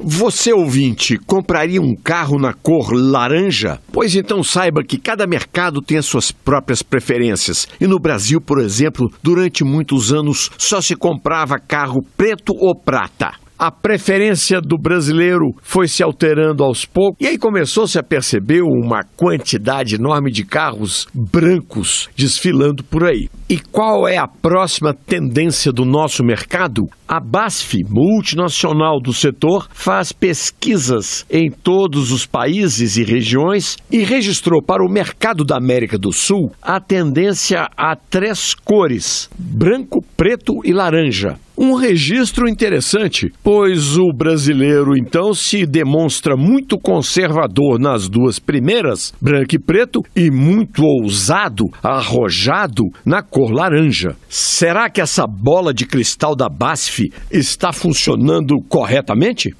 Você ouvinte, compraria um carro na cor laranja? Pois então saiba que cada mercado tem as suas próprias preferências. E no Brasil, por exemplo, durante muitos anos só se comprava carro preto ou prata a preferência do brasileiro foi se alterando aos poucos, e aí começou-se a perceber uma quantidade enorme de carros brancos desfilando por aí. E qual é a próxima tendência do nosso mercado? A BASF, multinacional do setor, faz pesquisas em todos os países e regiões e registrou para o mercado da América do Sul a tendência a três cores: branco, preto e laranja. Um registro interessante, pois o brasileiro então se demonstra muito conservador nas duas primeiras, branco e preto, e muito ousado, arrojado na cor laranja. Será que essa bola de cristal da BASF está funcionando corretamente?